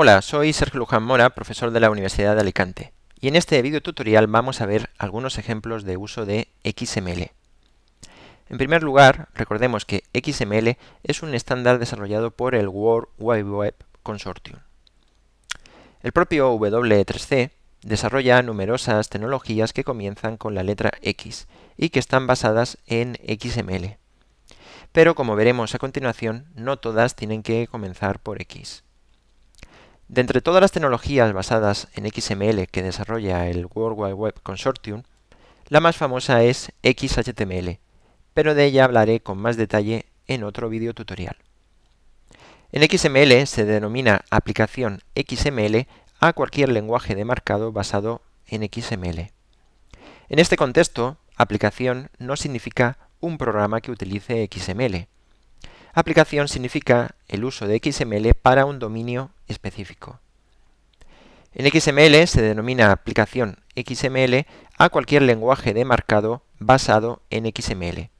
Hola, soy Sergio Luján Mora, profesor de la Universidad de Alicante, y en este video tutorial vamos a ver algunos ejemplos de uso de XML. En primer lugar, recordemos que XML es un estándar desarrollado por el World Wide Web Consortium. El propio W3C desarrolla numerosas tecnologías que comienzan con la letra X y que están basadas en XML. Pero como veremos a continuación, no todas tienen que comenzar por X. De entre todas las tecnologías basadas en XML que desarrolla el World Wide Web Consortium, la más famosa es XHTML, pero de ella hablaré con más detalle en otro video tutorial. En XML se denomina aplicación XML a cualquier lenguaje de marcado basado en XML. En este contexto, aplicación no significa un programa que utilice XML, Aplicación significa el uso de XML para un dominio específico. En XML se denomina aplicación XML a cualquier lenguaje de marcado basado en XML.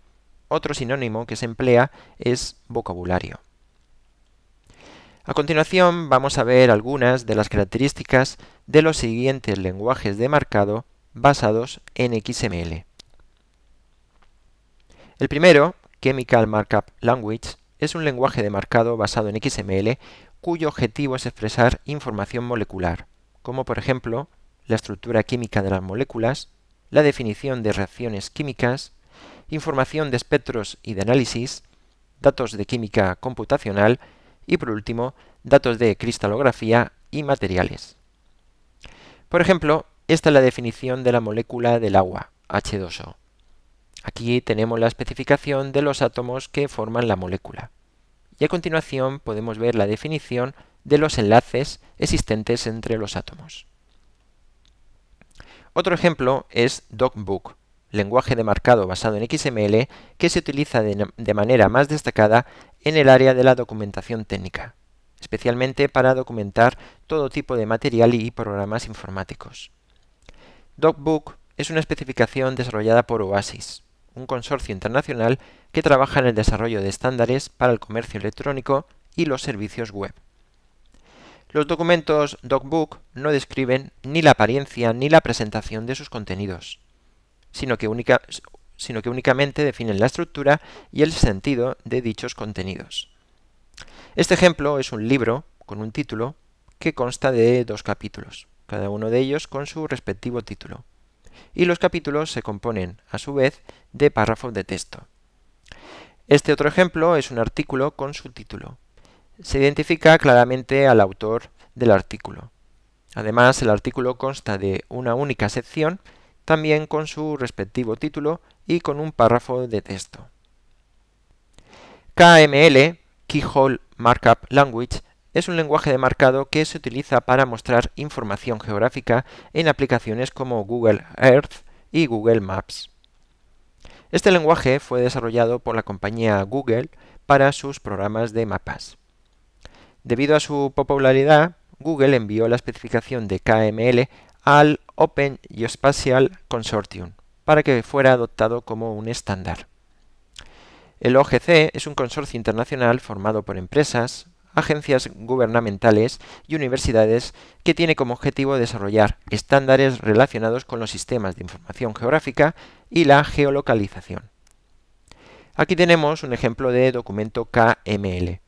Otro sinónimo que se emplea es vocabulario. A continuación vamos a ver algunas de las características de los siguientes lenguajes de marcado basados en XML. El primero, Chemical Markup Language, es un lenguaje de marcado basado en XML cuyo objetivo es expresar información molecular, como por ejemplo la estructura química de las moléculas, la definición de reacciones químicas, información de espectros y de análisis, datos de química computacional y por último datos de cristalografía y materiales. Por ejemplo, esta es la definición de la molécula del agua, H2O. Aquí tenemos la especificación de los átomos que forman la molécula. Y a continuación podemos ver la definición de los enlaces existentes entre los átomos. Otro ejemplo es DocBook, lenguaje de marcado basado en XML que se utiliza de, manera más destacada en el área de la documentación técnica, especialmente para documentar todo tipo de material y programas informáticos. DocBook es una especificación desarrollada por Oasis, un consorcio internacional que trabaja en el desarrollo de estándares para el comercio electrónico y los servicios web. Los documentos DocBook no describen ni la apariencia ni la presentación de sus contenidos, sino que, sino que únicamente definen la estructura y el sentido de dichos contenidos. Este ejemplo es un libro con un título que consta de dos capítulos, cada uno de ellos con su respectivo título y los capítulos se componen, a su vez, de párrafos de texto. Este otro ejemplo es un artículo con subtítulo. Se identifica claramente al autor del artículo. Además, el artículo consta de una única sección, también con su respectivo título y con un párrafo de texto. KML, Keyhole Markup Language, es un lenguaje de marcado que se utiliza para mostrar información geográfica en aplicaciones como Google Earth y Google Maps. Este lenguaje fue desarrollado por la compañía Google para sus programas de mapas. Debido a su popularidad, Google envió la especificación de KML al Open Geospatial Consortium para que fuera adoptado como un estándar. El OGC es un consorcio internacional formado por empresas, agencias gubernamentales y universidades que tiene como objetivo desarrollar estándares relacionados con los sistemas de información geográfica y la geolocalización. Aquí tenemos un ejemplo de documento KML.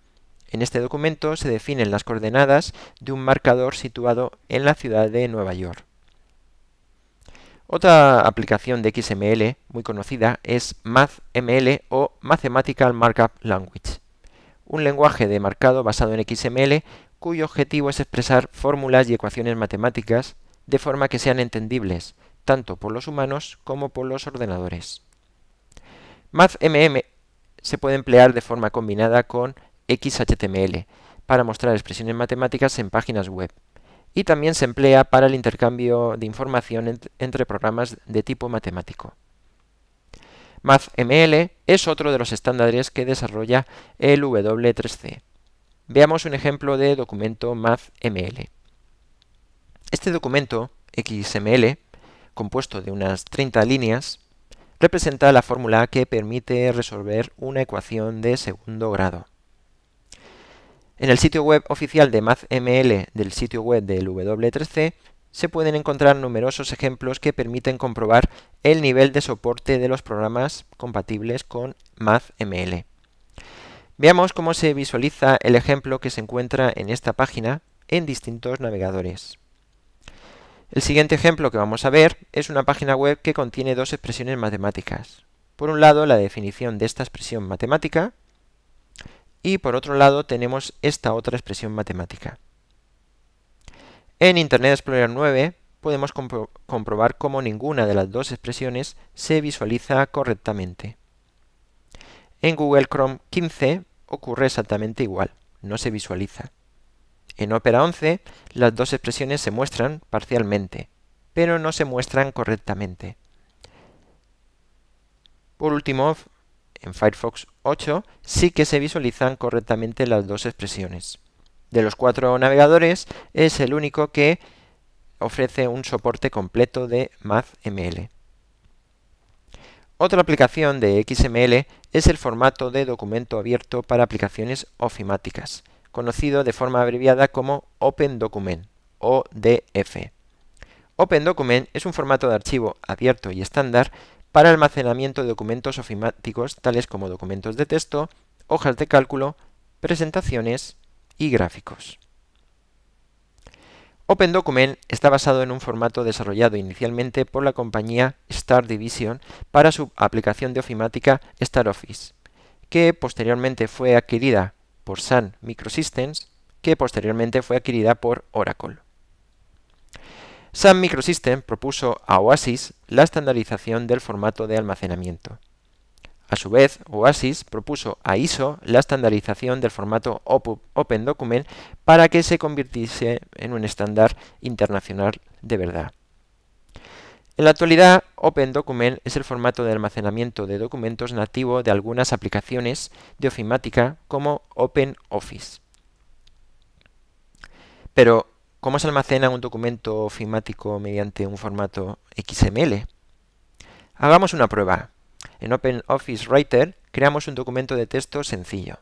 En este documento se definen las coordenadas de un marcador situado en la ciudad de Nueva York. Otra aplicación de XML muy conocida es MathML o Mathematical Markup Language un lenguaje de marcado basado en XML cuyo objetivo es expresar fórmulas y ecuaciones matemáticas de forma que sean entendibles tanto por los humanos como por los ordenadores. MathMM se puede emplear de forma combinada con XHTML para mostrar expresiones matemáticas en páginas web y también se emplea para el intercambio de información entre programas de tipo matemático. MathML es otro de los estándares que desarrolla el W3C. Veamos un ejemplo de documento MathML. Este documento XML, compuesto de unas 30 líneas, representa la fórmula que permite resolver una ecuación de segundo grado. En el sitio web oficial de MathML del sitio web del W3C se pueden encontrar numerosos ejemplos que permiten comprobar el nivel de soporte de los programas compatibles con MathML. Veamos cómo se visualiza el ejemplo que se encuentra en esta página en distintos navegadores. El siguiente ejemplo que vamos a ver es una página web que contiene dos expresiones matemáticas. Por un lado, la definición de esta expresión matemática y por otro lado tenemos esta otra expresión matemática. En Internet Explorer 9 podemos comprobar cómo ninguna de las dos expresiones se visualiza correctamente. En Google Chrome 15 ocurre exactamente igual, no se visualiza. En Opera 11 las dos expresiones se muestran parcialmente, pero no se muestran correctamente. Por último, en Firefox 8 sí que se visualizan correctamente las dos expresiones de los cuatro navegadores es el único que ofrece un soporte completo de MathML. Otra aplicación de XML es el formato de documento abierto para aplicaciones ofimáticas, conocido de forma abreviada como OpenDocument, ODF. OpenDocument es un formato de archivo abierto y estándar para almacenamiento de documentos ofimáticos tales como documentos de texto, hojas de cálculo, presentaciones y gráficos. OpenDocument está basado en un formato desarrollado inicialmente por la compañía Star Division para su aplicación de ofimática StarOffice, que posteriormente fue adquirida por Sun Microsystems, que posteriormente fue adquirida por Oracle. Sun Microsystems propuso a Oasis la estandarización del formato de almacenamiento. A su vez, Oasis propuso a ISO la estandarización del formato Open Document para que se convirtiese en un estándar internacional de verdad. En la actualidad, Open Document es el formato de almacenamiento de documentos nativo de algunas aplicaciones de ofimática como OpenOffice. Pero, ¿cómo se almacena un documento ofimático mediante un formato XML? Hagamos una prueba. En OpenOffice Writer creamos un documento de texto sencillo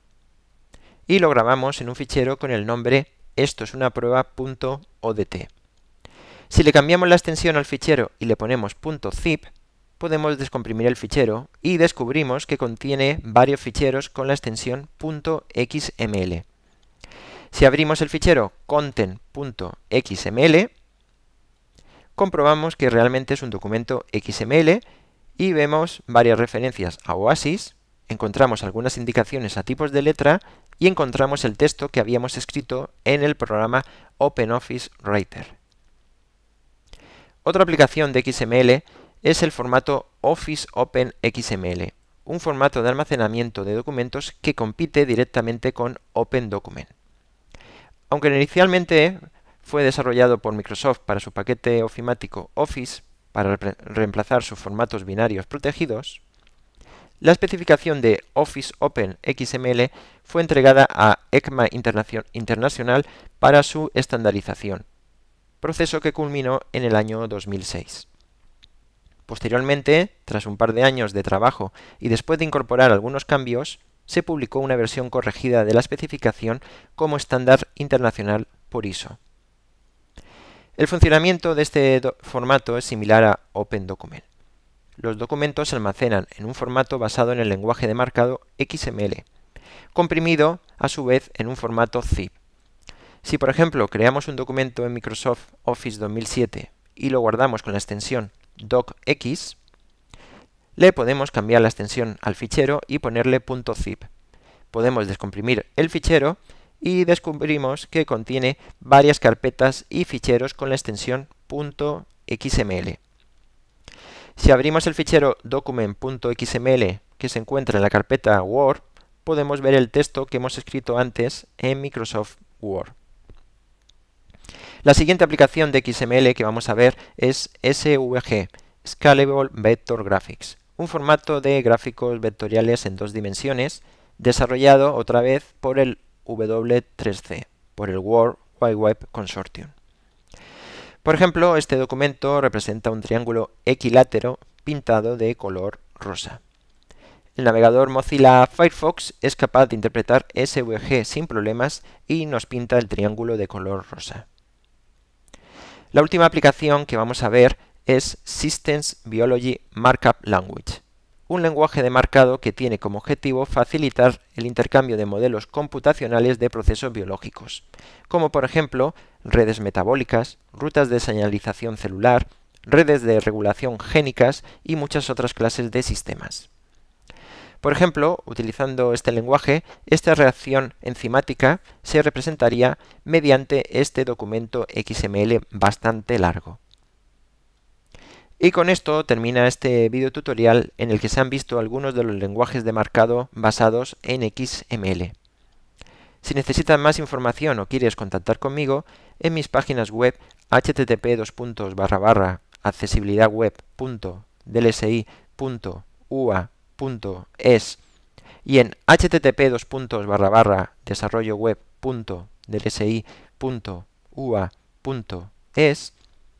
y lo grabamos en un fichero con el nombre esto es una prueba.odt. Si le cambiamos la extensión al fichero y le ponemos .zip, podemos descomprimir el fichero y descubrimos que contiene varios ficheros con la extensión .xml. Si abrimos el fichero content.xml, comprobamos que realmente es un documento XML y vemos varias referencias a Oasis, encontramos algunas indicaciones a tipos de letra y encontramos el texto que habíamos escrito en el programa OpenOffice Writer. Otra aplicación de XML es el formato Office Open XML, un formato de almacenamiento de documentos que compite directamente con Open Document. Aunque inicialmente fue desarrollado por Microsoft para su paquete ofimático Office, para reemplazar sus formatos binarios protegidos, la especificación de Office Open XML fue entregada a ECMA Internacional para su estandarización, proceso que culminó en el año 2006. Posteriormente, tras un par de años de trabajo y después de incorporar algunos cambios, se publicó una versión corregida de la especificación como estándar internacional por ISO. El funcionamiento de este formato es similar a OpenDocument. Los documentos se almacenan en un formato basado en el lenguaje de marcado XML, comprimido a su vez en un formato zip. Si por ejemplo creamos un documento en Microsoft Office 2007 y lo guardamos con la extensión docx, le podemos cambiar la extensión al fichero y ponerle .zip. Podemos descomprimir el fichero y descubrimos que contiene varias carpetas y ficheros con la extensión .xml. Si abrimos el fichero document.xml que se encuentra en la carpeta Word, podemos ver el texto que hemos escrito antes en Microsoft Word. La siguiente aplicación de XML que vamos a ver es SVG, Scalable Vector Graphics, un formato de gráficos vectoriales en dos dimensiones, desarrollado otra vez por el W3C por el World Wide Web Consortium. Por ejemplo, este documento representa un triángulo equilátero pintado de color rosa. El navegador Mozilla Firefox es capaz de interpretar SVG sin problemas y nos pinta el triángulo de color rosa. La última aplicación que vamos a ver es Systems Biology Markup Language un lenguaje de marcado que tiene como objetivo facilitar el intercambio de modelos computacionales de procesos biológicos, como por ejemplo redes metabólicas, rutas de señalización celular, redes de regulación génicas y muchas otras clases de sistemas. Por ejemplo, utilizando este lenguaje, esta reacción enzimática se representaría mediante este documento XML bastante largo. Y con esto termina este video tutorial en el que se han visto algunos de los lenguajes de marcado basados en XML. Si necesitas más información o quieres contactar conmigo, en mis páginas web http accesibilidadweb.dlsi.ua.es y en http desarrolloweb.dlsi.ua.es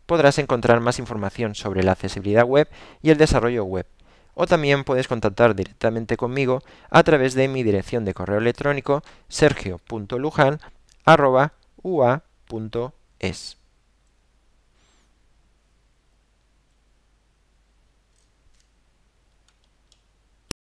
podrás encontrar más información sobre la accesibilidad web y el desarrollo web. O también puedes contactar directamente conmigo a través de mi dirección de correo electrónico sergio.luján.ua.es.